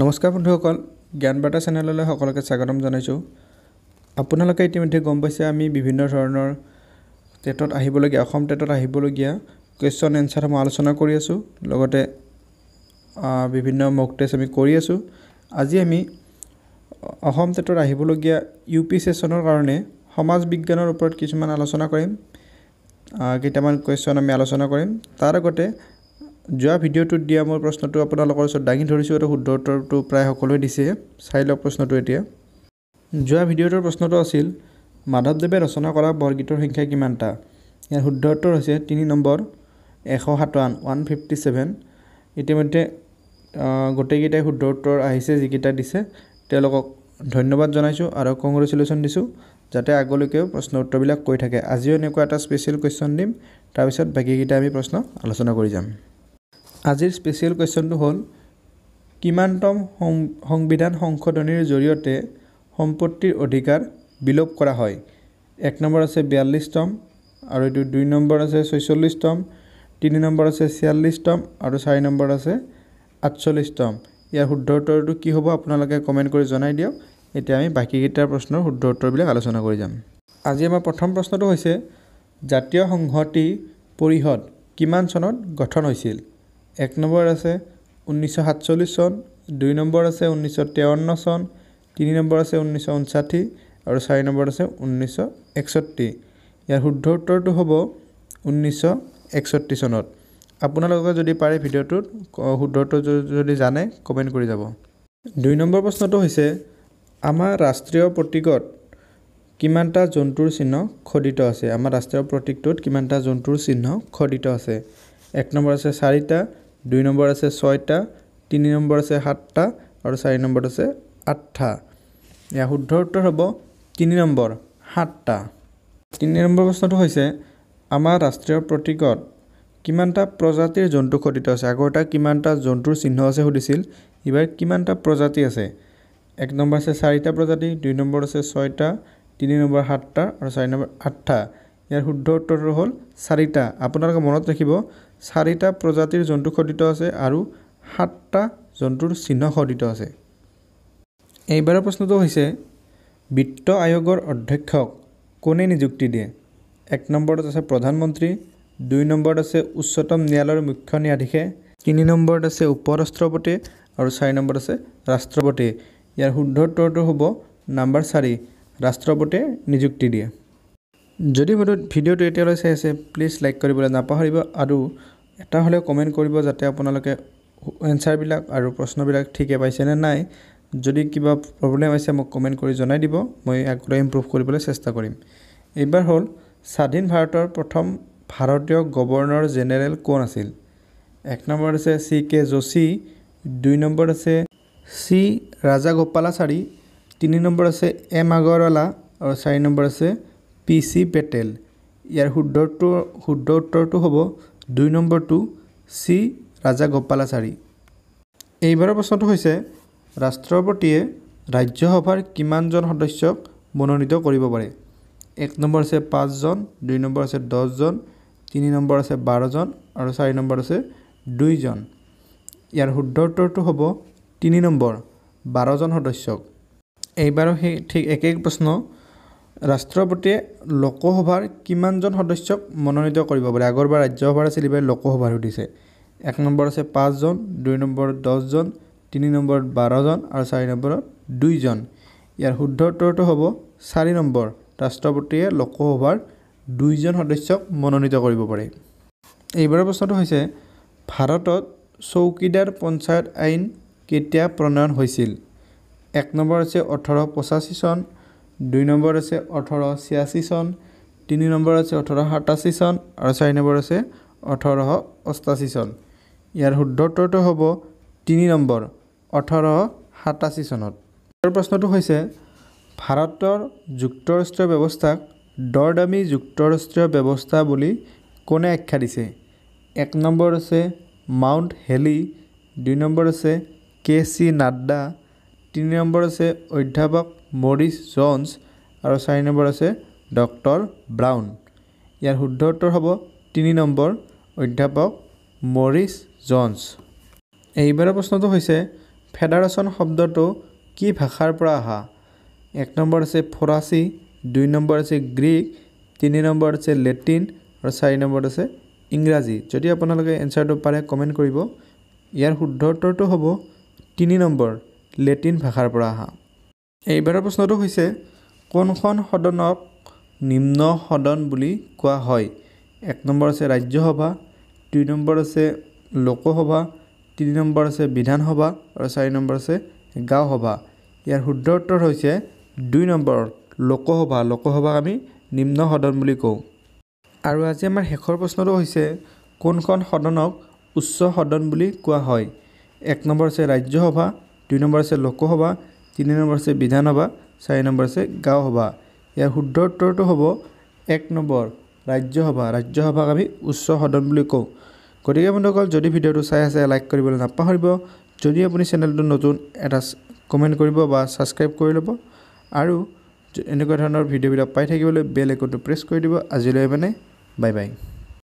নমস্কাৰ বন্ধুসকল জ্ঞান বাৰ্তা চেনেললৈ সকলোকে স্বাগতম জনাইছোঁ আপোনালোকে ইতিমধ্যে গম পাইছে আমি বিভিন্ন ধৰণৰ টেটত আহিবলগীয়া অসম টেটত আহিবলগীয়া কুৱেশ্যন এনচাৰসমূহ আলোচনা কৰি আছোঁ লগতে বিভিন্ন মক টেষ্ট আমি কৰি আছোঁ আজি আমি অসম টেটত আহিবলগীয়া ইউ পি ছেশ্যনৰ কাৰণে সমাজ বিজ্ঞানৰ ওপৰত কিছুমান আলোচনা কৰিম কেইটামান কুৱেশ্যন আমি আলোচনা কৰিম তাৰ আগতে যোৱা ভিডিঅ'টোত দিয়া মোৰ প্ৰশ্নটো আপোনালোকৰ ওচৰত দাঙি ধৰিছোঁ আৰু শুদ্ধ উত্তৰটো প্ৰায় সকলোৱে দিছে চাই লওক প্ৰশ্নটো এতিয়া যোৱা ভিডিঅ'টোৰ প্ৰশ্নটো আছিল মাধৱদেৱে ৰচনা কৰা বৰগীতৰ সংখ্যা কিমানটা ইয়াৰ শুদ্ধ উত্তৰ হৈছে তিনি নম্বৰ এশ সাতাৱন ওৱান ফিফটি ছেভেন ইতিমধ্যে গোটেইকেইটাই শুদ্ধ উত্তৰ আহিছে যিকেইটা দিছে তেওঁলোকক ধন্যবাদ জনাইছোঁ আৰু কংগ্ৰেচুলেশ্যন দিছোঁ যাতে আগলৈকেও প্ৰশ্ন উত্তৰবিলাক কৈ থাকে আজিও এনেকুৱা এটা স্পেচিয়েল কুৱেশ্যন দিম তাৰপিছত বাকীকেইটা আমি প্ৰশ্ন আলোচনা কৰি যাম আজিৰ স্পেচিয়েল কুৱেশ্যনটো হ'ল কিমানতম সংবিধান সংশোধনীৰ জৰিয়তে সম্পত্তিৰ অধিকাৰ বিলোপ কৰা হয় এক নম্বৰ আছে বিয়াল্লিছতম আৰু এইটো দুই নম্বৰ আছে ছয়চল্লিছতম তিনি নম্বৰ আছে ছিয়াল্লিছতম আৰু চাৰি নম্বৰ আছে আঠচল্লিছতম ইয়াৰ শুদ্ধ উত্তৰটো কি হ'ব আপোনালোকে কমেণ্ট কৰি জনাই দিয়ক এতিয়া আমি বাকীকেইটা প্ৰশ্নৰ শুদ্ধ উত্তৰবিলাক আলোচনা কৰি যাম আজি আমাৰ প্ৰথম প্ৰশ্নটো হৈছে জাতীয় সংহতি পৰিষদ কিমান চনত গঠন হৈছিল এক নম্বৰ আছে ঊনৈছশ সাতচল্লিছ চন দুই নম্বৰ আছে ঊনৈছশ তেৱন্ন চন তিনি নম্বৰ আছে ঊনৈছশ ঊনষাঠি আৰু চাৰি নম্বৰ আছে ঊনৈছশ একষষ্ঠি ইয়াৰ শুদ্ধ উত্তৰটো হ'ব ঊনৈছশ একষষ্ঠি চনত আপোনালোকে যদি পাৰে ভিডিঅ'টোত শুদ্ধ উত্তৰটো যদি জানে কমেণ্ট কৰি যাব দুই নম্বৰ প্ৰশ্নটো হৈছে আমাৰ ৰাষ্ট্ৰীয় প্ৰতীকত কিমানটা জন্তুৰ চিহ্ন খদিত আছে আমাৰ ৰাষ্ট্ৰীয় প্ৰতীকটোত কিমানটা জন্তুৰ চিহ্ন খদিত আছে এক নম্বৰ আছে চাৰিটা দুই নম্বৰ আছে ছয়টা তিনি নম্বৰ আছে সাতটা আৰু চাৰি নম্বৰত আছে আঠটা ইয়াৰ শুদ্ধ উত্তৰ হ'ব তিনি নম্বৰ সাতটা তিনি নম্বৰ প্ৰশ্নটো হৈছে আমাৰ ৰাষ্ট্ৰীয় প্ৰতীকত কিমানটা প্ৰজাতিৰ জন্তু খদিত আছে এটা কিমানটা জন্তুৰ চিহ্ন আছে সুধিছিল এইবাৰ কিমানটা প্ৰজাতি আছে এক নম্বৰ আছে চাৰিটা প্ৰজাতি দুই নম্বৰ আছে ছয়টা তিনি নম্বৰ সাতটা আৰু চাৰি নম্বৰ আঠটা ইয়াৰ শুদ্ধ উত্তৰটো হ'ল চাৰিটা আপোনালোকে মনত ৰাখিব চাৰিটা প্ৰজাতিৰ জন্তু খদিত আছে আৰু সাতটা জন্তুৰ চিহ্ন খদিত আছে এইবাৰৰ প্ৰশ্নটো হৈছে বিত্ত আয়োগৰ অধ্যক্ষক কোনে নিযুক্তি দিয়ে এক নম্বৰত আছে প্ৰধানমন্ত্ৰী দুই নম্বৰত আছে উচ্চতম ন্যায়ালয়ৰ মুখ্য ন্যায়াধীশে তিনি নম্বৰত আছে উপ ৰাষ্ট্ৰপতি আৰু চাৰি নম্বৰত আছে ৰাষ্ট্ৰপতি ইয়াৰ শুদ্ধ উত্তৰটো হ'ব নাম্বাৰ চাৰি ৰাষ্ট্ৰপতিয়ে নিযুক্তি দিয়ে যদি হয়তো ভিডিঅ'টো এতিয়ালৈ চাই আছে প্লিজ লাইক কৰিবলৈ নাপাহৰিব আৰু এটা হ'লেও কমেণ্ট কৰিব যাতে আপোনালোকে এনচাৰবিলাক আৰু প্ৰশ্নবিলাক ঠিকে পাইছেনে নাই যদি কিবা প্ৰব্লেম আছে মোক কমেণ্ট কৰি জনাই দিব মই আগলৈ ইম্প্ৰুভ কৰিবলৈ চেষ্টা কৰিম এইবাৰ হ'ল স্বাধীন ভাৰতৰ প্ৰথম ভাৰতীয় গৱৰ্ণৰ জেনেৰেল কোন আছিল এক নম্বৰ আছে চি কে যোশী দুই নম্বৰ আছে চি ৰাজাগোপালাচাৰী তিনি নম্বৰ আছে এম আগৰৱালা আৰু চাৰি নম্বৰ আছে পি চি পেটেল ইয়াৰ শুদ্ধটো শুদ্ধ উত্তৰটো হ'ব দুই নম্বৰটো চি ৰাজা গোপালাচাৰী এইবাৰৰ প্ৰশ্নটো হৈছে ৰাষ্ট্ৰপতিয়ে ৰাজ্যসভাৰ কিমানজন সদস্যক মনোনীত কৰিব পাৰে এক নম্বৰ আছে পাঁচজন দুই নম্বৰ আছে দহজন তিনি নম্বৰ আছে বাৰজন আৰু চাৰি নম্বৰ আছে দুইজন ইয়াৰ শুদ্ধ উত্তৰটো হ'ব তিনি নম্বৰ বাৰজন সদস্যক এইবাৰো সেই ঠিক একে প্ৰশ্ন ৰাষ্ট্ৰপতিয়ে লোকসভাৰ কিমানজন সদস্যক মনোনীত কৰিব পাৰে আগৰ আগৰবাৰ ৰাজ্যসভাৰ আছিল এইবাৰ লোকসভাৰ সুধিছে এক নম্বৰ আছে পাঁচজন দুই নম্বৰত দহজন তিনি নম্বৰত বাৰজন আৰু চাৰি নম্বৰত দুইজন ইয়াৰ শুদ্ধ উত্তৰটো হ'ব চাৰি নম্বৰ ৰাষ্ট্ৰপতিয়ে লোকসভাৰ দুইজন সদস্যক মনোনীত কৰিব পাৰে এইবাৰৰ প্ৰশ্নটো হৈছে ভাৰতত চৌকিদাৰ পঞ্চায়ত আইন কেতিয়া প্ৰণয়ন হৈছিল এক নম্বৰ হৈছে ওঠৰশ পঁচাশী চন দুই নম্বৰ আছে ওঠৰশ ছিয়াশী চন তিনি নম্বৰ আছে ওঠৰশ সাতাশী চন আৰু চাৰি নম্বৰ আছে ওঠৰশ অষ্টাশী চন ইয়াৰ শুদ্ধ উত্তৰটো হ'ব তিনি নম্বৰ ওঠৰশ সাতাশী চনত আৰু প্ৰশ্নটো হৈছে ভাৰতৰ যুক্তৰাষ্ট্ৰীয় ব্যৱস্থাক দৰদামী যুক্তৰাষ্ট্ৰীয় ব্যৱস্থা বুলি কোনে আখ্যা দিছে এক নম্বৰ আছে মাউণ্ট হেলি দুই নম্বৰ আছে কে চি নাড্ডা তিনি নম্বৰ আছে অধ্যাপক মৰিছ জনছ আৰু চাৰি নম্বৰ আছে ডক্টৰ ব্ৰাউন ইয়াৰ শুদ্ধ উত্তৰ হ'ব তিনি নম্বৰ অধ্যাপক মৰিছ জনছ এইবাৰৰ প্ৰশ্নটো হৈছে ফেডাৰেশ্যন শব্দটো কি ভাষাৰ পৰা অহা এক নম্বৰ আছে ফৰাচী দুই নম্বৰ আছে গ্ৰীক তিনি নম্বৰ আছে লেটিন আৰু চাৰি নম্বৰত আছে ইংৰাজী যদি আপোনালোকে এনচাৰটো পাৰে কমেণ্ট কৰিব ইয়াৰ শুদ্ধ উত্তৰটো হ'ব তিনি নম্বৰ লেটিন ভাষাৰ পৰা অহা এইবাৰৰ প্ৰশ্নটো হৈছে কোনখন সদনক নিম্ন সদন বুলি কোৱা হয় এক নম্বৰ আছে ৰাজ্যসভা দুই নম্বৰ আছে লোকসভা তিনি নম্বৰ আছে বিধানসভা আৰু চাৰি নম্বৰ আছে গাঁওসভা ইয়াৰ শুদ্ধ উত্তৰ হৈছে দুই নম্বৰ লোকসভা লোকসভাক আমি নিম্ন সদন বুলি কওঁ আৰু আজি আমাৰ শেষৰ প্ৰশ্নটো হৈছে কোনখন সদনক উচ্চ সদন বুলি কোৱা হয় এক নম্বৰ আছে ৰাজ্যসভা দুই নম্বৰ আছে লোকসভা তিনি নম্বৰ আছে বিধানসভা চাৰি নম্বৰ আছে গাঁওসভা ইয়াৰ শুদ্ধ উত্তৰটো হ'ব এক নম্বৰ ৰাজ্যসভা ৰাজ্যসভাক আমি উচ্চ সদন বুলি কওঁ গতিকে বন্ধুসকল যদি ভিডিঅ'টো চাই আছে লাইক কৰিবলৈ নাপাহৰিব যদি আপুনি চেনেলটো নতুন এটা কমেণ্ট কৰিব বা ছাবস্ক্ৰাইব কৰি ল'ব আৰু এনেকুৱা ধৰণৰ ভিডিঅ'বিলাক পাই থাকিবলৈ বেল একনটো প্ৰেছ কৰি দিব আজিলৈ মানে বাই বাই